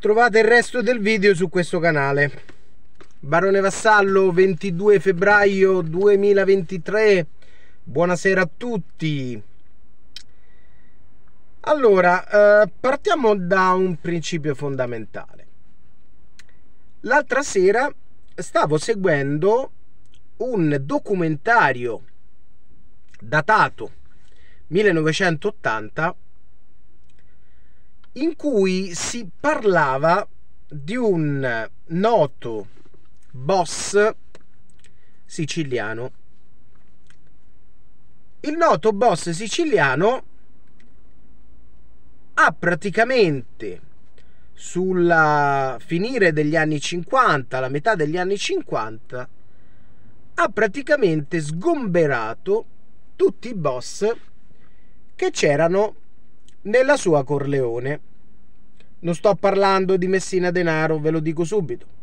Trovate il resto del video su questo canale. Barone Vassallo, 22 febbraio 2023. Buonasera a tutti. Allora, eh, partiamo da un principio fondamentale. L'altra sera stavo seguendo un documentario datato 1980 in cui si parlava di un noto boss siciliano. Il noto boss siciliano ha praticamente sulla finire degli anni 50, la metà degli anni 50, ha praticamente sgomberato tutti i boss che c'erano nella sua Corleone. Non sto parlando di Messina Denaro, ve lo dico subito.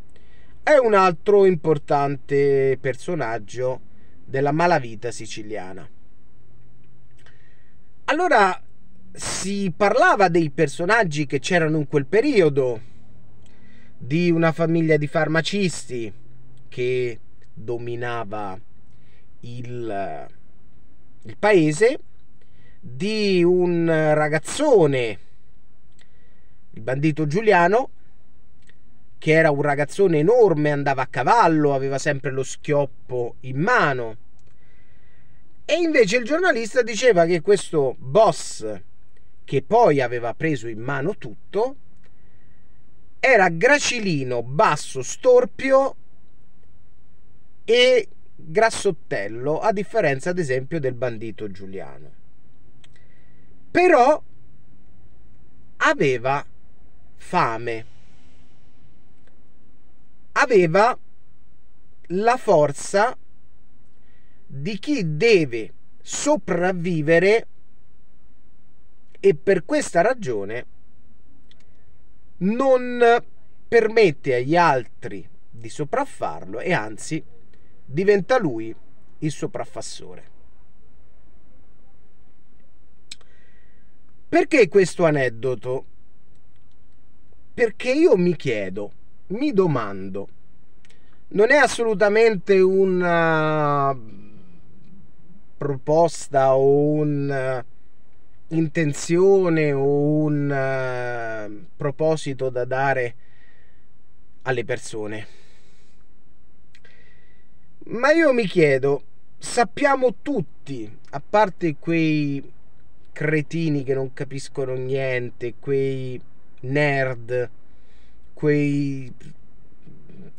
È un altro importante personaggio della malavita siciliana. Allora si parlava dei personaggi che c'erano in quel periodo, di una famiglia di farmacisti che dominava il, il paese di un ragazzone, il bandito Giuliano, che era un ragazzone enorme, andava a cavallo, aveva sempre lo schioppo in mano. E invece il giornalista diceva che questo boss, che poi aveva preso in mano tutto, era gracilino, basso, storpio e grassottello, a differenza ad esempio del bandito Giuliano però aveva fame, aveva la forza di chi deve sopravvivere e per questa ragione non permette agli altri di sopraffarlo e anzi diventa lui il sopraffassore. Perché questo aneddoto? Perché io mi chiedo, mi domando, non è assolutamente una proposta o un'intenzione eh, o un eh, proposito da dare alle persone. Ma io mi chiedo, sappiamo tutti, a parte quei cretini che non capiscono niente, quei nerd, quei,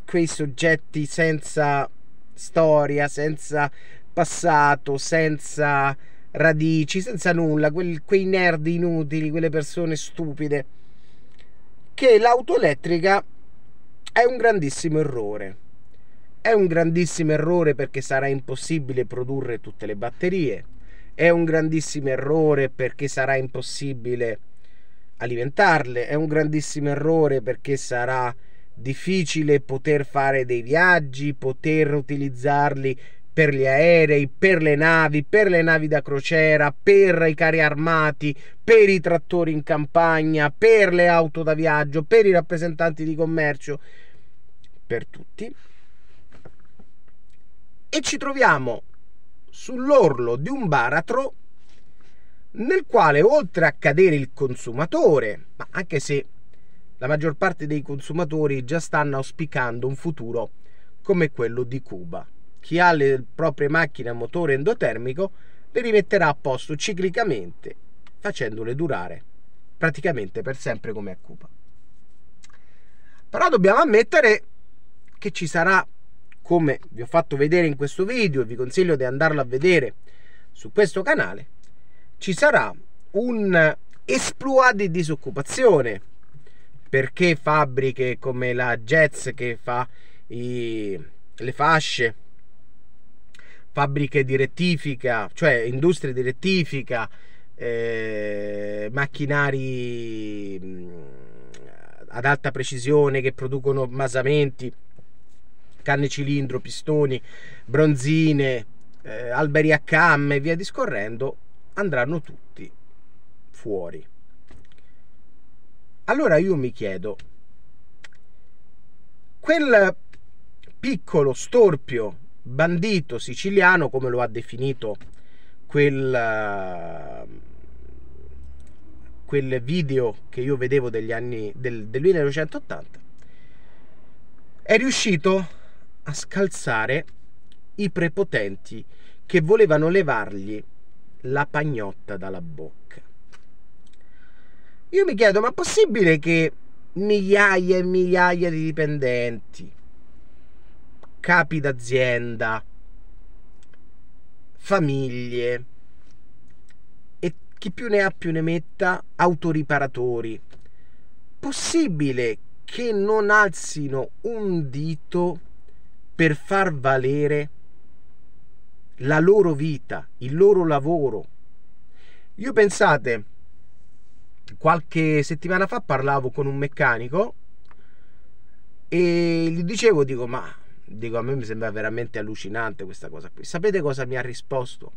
quei soggetti senza storia, senza passato, senza radici, senza nulla, quel, quei nerd inutili, quelle persone stupide, che l'auto elettrica è un grandissimo errore. È un grandissimo errore perché sarà impossibile produrre tutte le batterie è un grandissimo errore perché sarà impossibile alimentarle, è un grandissimo errore perché sarà difficile poter fare dei viaggi, poter utilizzarli per gli aerei, per le navi, per le navi da crociera, per i carri armati, per i trattori in campagna, per le auto da viaggio, per i rappresentanti di commercio, per tutti. E ci troviamo sull'orlo di un baratro nel quale oltre a cadere il consumatore, ma anche se la maggior parte dei consumatori già stanno auspicando un futuro come quello di Cuba. Chi ha le proprie macchine a motore endotermico le rimetterà a posto ciclicamente facendole durare praticamente per sempre come a Cuba. Però dobbiamo ammettere che ci sarà come vi ho fatto vedere in questo video e vi consiglio di andarlo a vedere su questo canale, ci sarà un esploit di disoccupazione perché fabbriche come la Jets che fa i, le fasce, fabbriche di rettifica, cioè industrie di rettifica, eh, macchinari mm, ad alta precisione che producono masamenti canne cilindro, pistoni, bronzine, eh, alberi a camme e via discorrendo, andranno tutti fuori. Allora io mi chiedo, quel piccolo storpio bandito siciliano, come lo ha definito quel, eh, quel video che io vedevo degli anni del, del 1980, è riuscito a scalzare i prepotenti che volevano levargli la pagnotta dalla bocca. Io mi chiedo, ma è possibile che migliaia e migliaia di dipendenti, capi d'azienda, famiglie e chi più ne ha più ne metta, autoriparatori, possibile che non alzino un dito per far valere la loro vita, il loro lavoro. Io pensate, qualche settimana fa parlavo con un meccanico e gli dicevo, dico, ma dico, a me mi sembra veramente allucinante questa cosa qui. Sapete cosa mi ha risposto?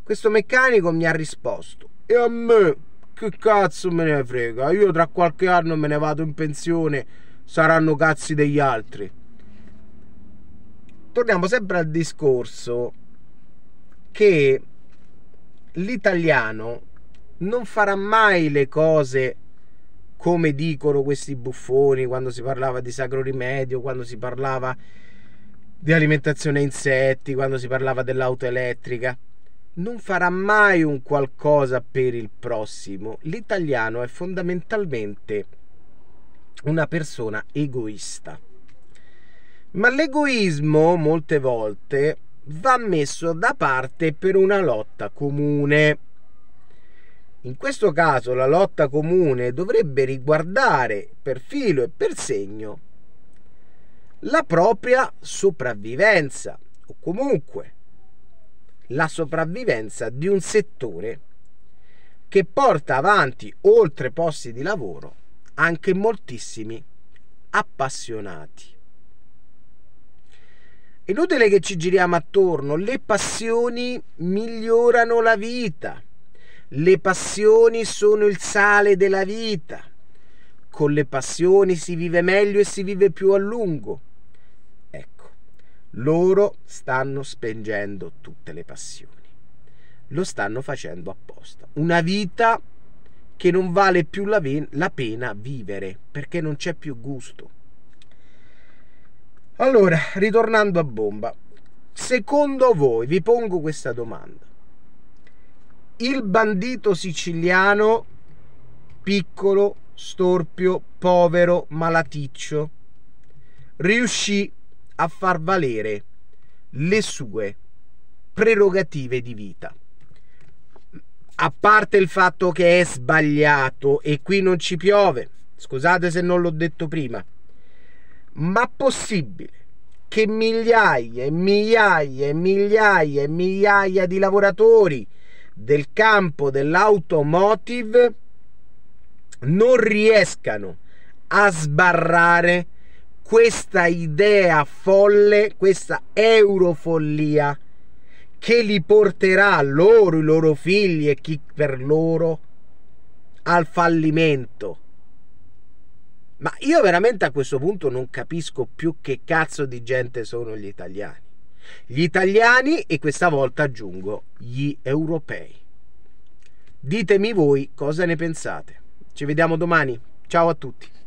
Questo meccanico mi ha risposto, e a me che cazzo me ne frega, io tra qualche anno me ne vado in pensione, saranno cazzi degli altri torniamo sempre al discorso che l'italiano non farà mai le cose come dicono questi buffoni quando si parlava di sacro rimedio, quando si parlava di alimentazione a insetti, quando si parlava dell'auto elettrica. Non farà mai un qualcosa per il prossimo. L'italiano è fondamentalmente una persona egoista. Ma l'egoismo molte volte va messo da parte per una lotta comune. In questo caso la lotta comune dovrebbe riguardare per filo e per segno la propria sopravvivenza o comunque la sopravvivenza di un settore che porta avanti oltre posti di lavoro anche moltissimi appassionati. Inutile che ci giriamo attorno, le passioni migliorano la vita, le passioni sono il sale della vita, con le passioni si vive meglio e si vive più a lungo. Ecco, loro stanno spengendo tutte le passioni, lo stanno facendo apposta. Una vita che non vale più la, pena vivere perché non c'è più gusto. Allora, ritornando a bomba, secondo voi vi pongo questa domanda. Il bandito siciliano, piccolo, storpio, povero, malaticcio, riuscì a far valere le sue prerogative di vita. A parte il fatto che è sbagliato e qui non ci piove, scusate se non l'ho detto prima, ma possibile che migliaia e migliaia e migliaia e migliaia di lavoratori del campo dell'automotive non riescano a sbarrare questa idea folle, questa eurofollia che li porterà loro, i loro figli e chi per loro al fallimento. Ma io veramente a questo punto non capisco più che cazzo di gente sono gli italiani. Gli italiani e questa volta aggiungo gli europei. Ditemi voi cosa ne pensate. Ci vediamo domani. Ciao a tutti.